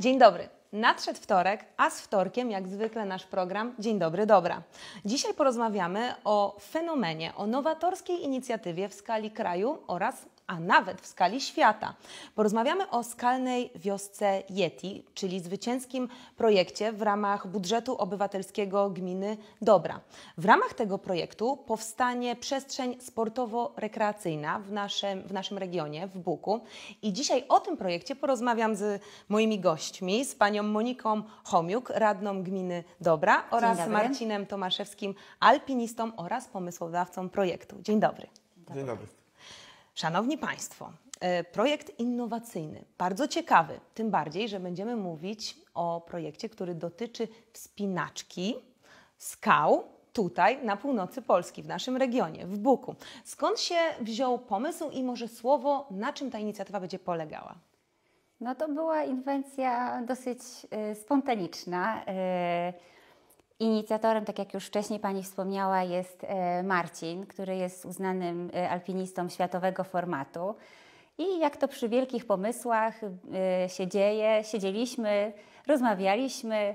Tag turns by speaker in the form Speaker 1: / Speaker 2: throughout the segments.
Speaker 1: Dzień dobry. Nadszedł wtorek, a z wtorkiem, jak zwykle, nasz program Dzień Dobry Dobra. Dzisiaj porozmawiamy o fenomenie, o nowatorskiej inicjatywie w skali kraju oraz a nawet w skali świata. Porozmawiamy o skalnej wiosce Yeti, czyli zwycięskim projekcie w ramach budżetu obywatelskiego gminy Dobra. W ramach tego projektu powstanie przestrzeń sportowo-rekreacyjna w naszym, w naszym regionie, w Buku. I dzisiaj o tym projekcie porozmawiam z moimi gośćmi, z panią Moniką Homiuk, radną gminy Dobra oraz Marcinem Tomaszewskim, alpinistą oraz pomysłodawcą projektu. Dzień dobry. Dzień dobry. Szanowni Państwo, e, projekt innowacyjny, bardzo ciekawy, tym bardziej, że będziemy mówić o projekcie, który dotyczy wspinaczki, skał, tutaj na północy Polski, w naszym regionie, w Buku. Skąd się wziął pomysł i może słowo, na czym ta inicjatywa będzie polegała?
Speaker 2: No to była inwencja dosyć e, spontaniczna. E, Inicjatorem, tak jak już wcześniej Pani wspomniała, jest e, Marcin, który jest uznanym e, alpinistą światowego formatu. I jak to przy wielkich pomysłach e, się dzieje, siedzieliśmy, rozmawialiśmy,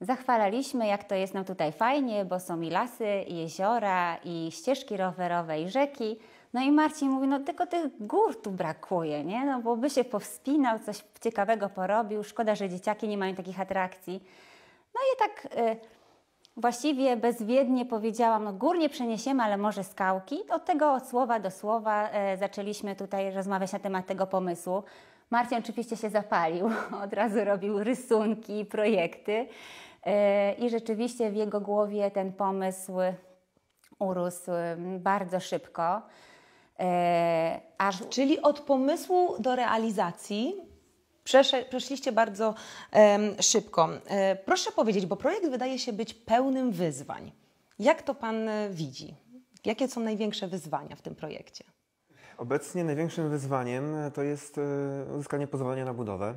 Speaker 2: zachwalaliśmy, jak to jest nam tutaj fajnie, bo są i lasy, i jeziora, i ścieżki rowerowe, i rzeki. No i Marcin mówi, no tylko tych gór tu brakuje, nie? No bo by się powspinał, coś ciekawego porobił, szkoda, że dzieciaki nie mają takich atrakcji. No i tak y, Właściwie bezwiednie powiedziałam, no górnie przeniesiemy, ale może skałki. Od tego od słowa do słowa e, zaczęliśmy tutaj rozmawiać na temat tego pomysłu. Marcin oczywiście się zapalił, od razu robił rysunki, projekty e, i rzeczywiście w jego głowie ten pomysł urósł bardzo szybko. E, aż... Czyli
Speaker 1: od pomysłu do realizacji przeszliście bardzo e, szybko. E, proszę powiedzieć, bo projekt wydaje się być pełnym wyzwań. Jak to Pan e, widzi? Jakie są największe wyzwania w tym projekcie?
Speaker 3: Obecnie największym wyzwaniem e, to jest e, uzyskanie pozwolenia na budowę,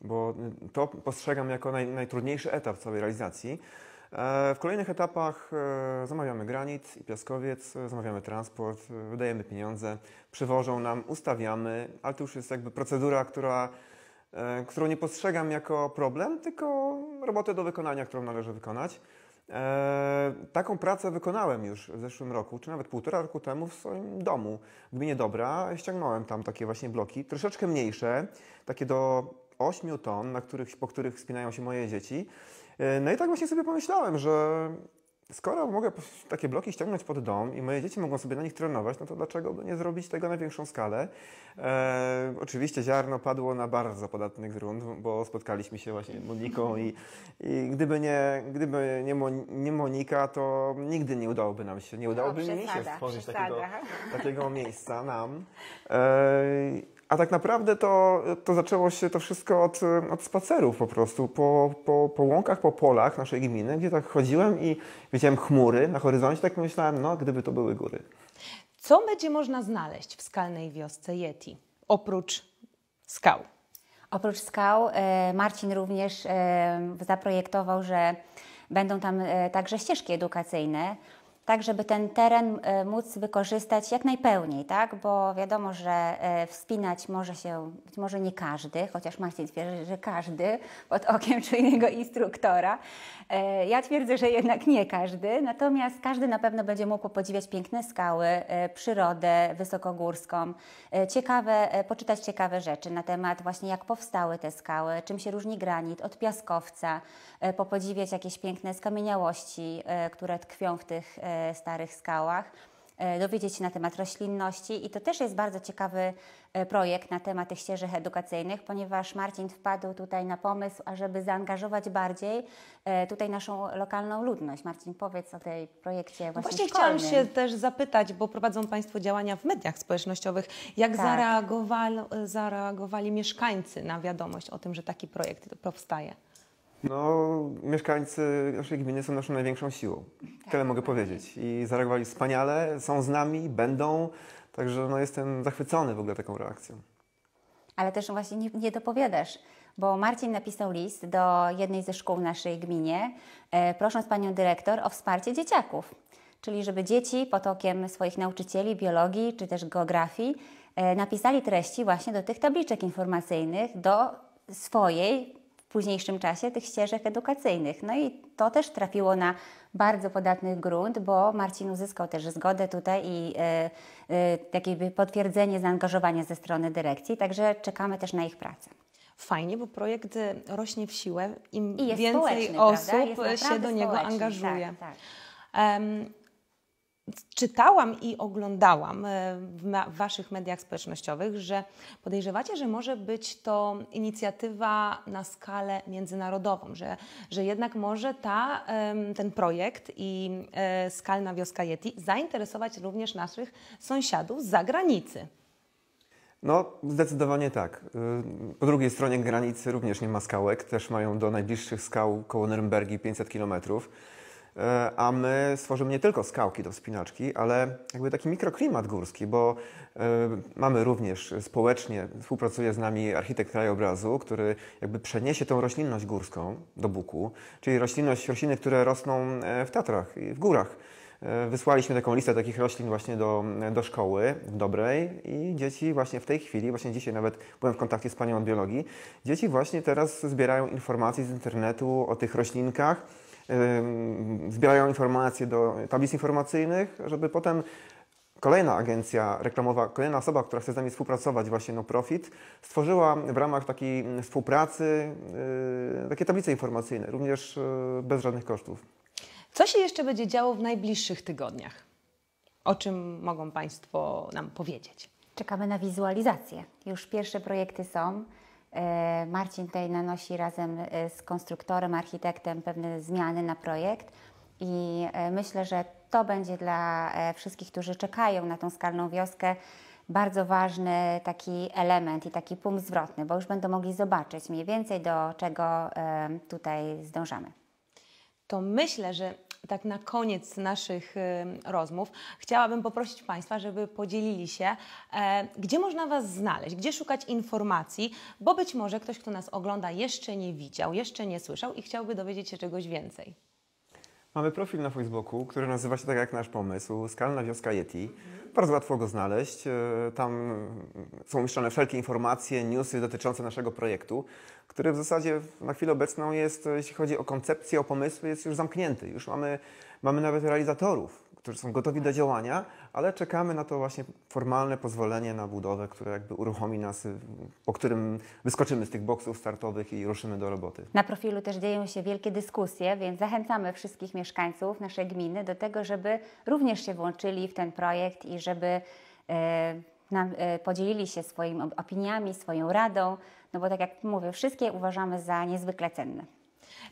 Speaker 3: bo to postrzegam jako naj, najtrudniejszy etap całej realizacji. W kolejnych etapach zamawiamy granit i piaskowiec, zamawiamy transport, wydajemy pieniądze, przywożą nam, ustawiamy, ale to już jest jakby procedura, która E, którą nie postrzegam jako problem, tylko robotę do wykonania, którą należy wykonać. E, taką pracę wykonałem już w zeszłym roku, czy nawet półtora roku temu w swoim domu w gminie Dobra. Ściągnąłem tam takie właśnie bloki, troszeczkę mniejsze, takie do 8 ton, na których, po których wspinają się moje dzieci. E, no i tak właśnie sobie pomyślałem, że skoro mogę takie bloki ściągnąć pod dom i moje dzieci mogą sobie na nich trenować, no to dlaczego by nie zrobić tego na większą skalę? E, oczywiście ziarno padło na bardzo podatny grunt, bo spotkaliśmy się właśnie z Moniką i, i, gdyby, nie, gdyby nie, nie, Monika, to nigdy nie udałoby nam się, nie udałoby no, mi się stworzyć takiego, takiego, miejsca nam. E, a tak naprawdę to, to zaczęło się to wszystko od, od spacerów po prostu, po, po, po, łąkach, po polach naszej gminy, gdzie tak chodziłem i widziałem chmury na horyzoncie, tak myślałem, no gdyby to były góry.
Speaker 1: Co będzie można znaleźć w skalnej wiosce
Speaker 2: Yeti, oprócz skał? Oprócz skał, e, Marcin również e, zaprojektował, że będą tam e, także ścieżki edukacyjne, tak żeby ten teren e, móc wykorzystać jak najpełniej, tak? bo wiadomo, że e, wspinać może się być może nie każdy, chociaż Maciej twierdzi, że każdy pod okiem czujnego instruktora. E, ja twierdzę, że jednak nie każdy, natomiast każdy na pewno będzie mógł podziwiać piękne skały, przyrodę wysokogórską, ciekawe, poczytać ciekawe rzeczy na temat właśnie jak powstały te skały, czym się różni granit od piaskowca, popodziwiać jakieś piękne skamieniałości, które tkwią w tych starych skałach e, dowiedzieć się na temat roślinności i to też jest bardzo ciekawy e, projekt na temat tych ścieżek edukacyjnych, ponieważ Marcin wpadł tutaj na pomysł, ażeby zaangażować bardziej e, tutaj naszą lokalną ludność. Marcin, powiedz o tej projekcie no właśnie Właśnie szkolnym. chciałam się
Speaker 1: też zapytać, bo prowadzą Państwo działania w mediach społecznościowych, jak tak. zareagowali, zareagowali mieszkańcy na wiadomość o tym, że taki projekt powstaje?
Speaker 3: No, mieszkańcy naszej gminy są naszą największą siłą. Tak, Tyle mogę powiedzieć. I zareagowali wspaniale, są z nami, będą. Także no, jestem zachwycony w ogóle taką reakcją.
Speaker 2: Ale też właśnie nie, nie dopowiadasz, bo Marcin napisał list do jednej ze szkół w naszej gminie, e, prosząc panią dyrektor o wsparcie dzieciaków. Czyli żeby dzieci potokiem swoich nauczycieli biologii czy też geografii e, napisali treści właśnie do tych tabliczek informacyjnych, do swojej późniejszym czasie tych ścieżek edukacyjnych. No i to też trafiło na bardzo podatny grunt, bo Marcin uzyskał też zgodę tutaj i e, e, takie y, potwierdzenie zaangażowania ze strony dyrekcji, także czekamy też na ich pracę fajnie, bo projekt e, rośnie w siłę, im więcej osób się do niego tak, angażuje. Tak, tak. Um,
Speaker 1: czytałam i oglądałam e, w, waszych mediach społecznościowych, że podejrzewacie, że może być to inicjatywa na skalę międzynarodową, że, że jednak może ta, ten projekt i e, skalna wioska Yeti zainteresować również naszych sąsiadów z zagranicy.
Speaker 3: No, zdecydowanie tak. Y, po drugiej stronie granicy również nie ma skałek, też mają do najbliższych skał koło Nürnbergi 500 kilometrów. E, a my stworzymy nie tylko skałki do wspinaczki, ale jakby taki mikroklimat górski, bo e, mamy również społecznie, współpracuje z nami architekt krajobrazu, który jakby przeniesie tą roślinność górską do Buku, czyli roślinność, rośliny, które rosną e, w Tatrach i w górach. Wysłaliśmy taką listę takich roślin właśnie do, do szkoły w Dobrej i dzieci właśnie w tej chwili, właśnie dzisiaj nawet byłem w kontakcie z panią od biologii, dzieci właśnie teraz zbierają informacje z internetu o tych roślinkach, zbierają informacje do tablic informacyjnych, żeby potem kolejna agencja reklamowa, kolejna osoba, która chce z nami współpracować, właśnie No Profit, stworzyła w ramach takiej współpracy y, takie tablice informacyjne, również y, bez żadnych kosztów.
Speaker 1: Co się jeszcze będzie działo w najbliższych tygodniach? O czym mogą Państwo nam powiedzieć?
Speaker 2: Czekamy na wizualizację. Już pierwsze projekty są. E, Marcin tutaj nanosi razem e, z konstruktorem, architektem pewne zmiany na projekt i e, myślę, że to będzie dla wszystkich, którzy czekają na tą skalną wioskę, bardzo ważny taki element i taki punkt zwrotny, bo już będą mogli zobaczyć mniej więcej, do czego tutaj zdążamy. To myślę, że tak na koniec naszych y,
Speaker 1: rozmów chciałabym poprosić Państwa, żeby podzielili się, e, gdzie można Was znaleźć, gdzie szukać informacji, bo być może ktoś, kto nas ogląda, jeszcze nie widział, jeszcze nie słyszał i chciałby dowiedzieć się czegoś więcej.
Speaker 3: Mamy profil na Facebooku, który nazywa się tak jak nasz pomysł, Skalna Wioska Yeti. Bardzo łatwo go znaleźć. E, tam są umieszczone wszelkie informacje, newsy dotyczące naszego projektu, który w zasadzie na chwilę obecną jest, jeśli chodzi o koncepcję, o pomysły, jest już zamknięty. Już mamy, mamy nawet realizatorów którzy są gotowi do działania, ale czekamy na to właśnie formalne pozwolenie na budowę, które jakby uruchomi nas, y, po którym wyskoczymy z tych boksów startowych i ruszymy do roboty. Na profilu
Speaker 2: też dzieją się wielkie dyskusje, więc zachęcamy wszystkich mieszkańców naszej gminy do tego, żeby również się włączyli w ten projekt i żeby e, nam, e, podzielili się swoimi opiniami, swoją radą, no bo tak jak mówię, wszystkie uważamy za niezwykle cenne.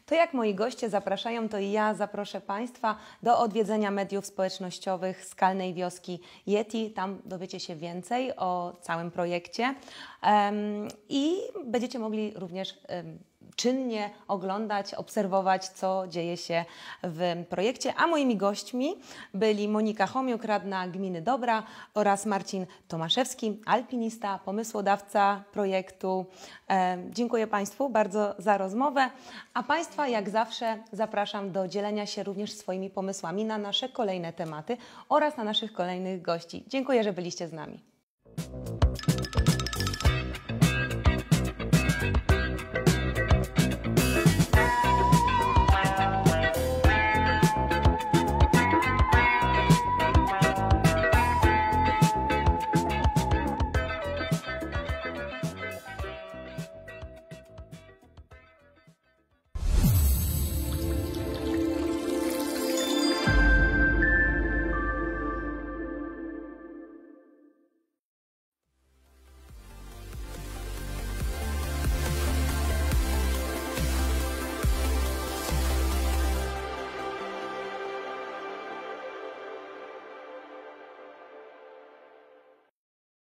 Speaker 2: To jak moi goście zapraszają, to i ja zaproszę Państwa do odwiedzenia mediów
Speaker 1: społecznościowych skalnej wioski Yeti. Tam dowiecie się więcej o całym projekcie um, i będziecie mogli również. Um, czynnie oglądać, obserwować, co dzieje się w projekcie. A moimi gośćmi byli Monika Homiuk, radna gminy Dobra oraz Marcin Tomaszewski, alpinista, pomysłodawca projektu. E, dziękuję Państwu bardzo za rozmowę, a Państwa jak zawsze zapraszam do dzielenia się również swoimi pomysłami na nasze kolejne tematy oraz na naszych kolejnych gości. Dziękuję, że byliście z nami.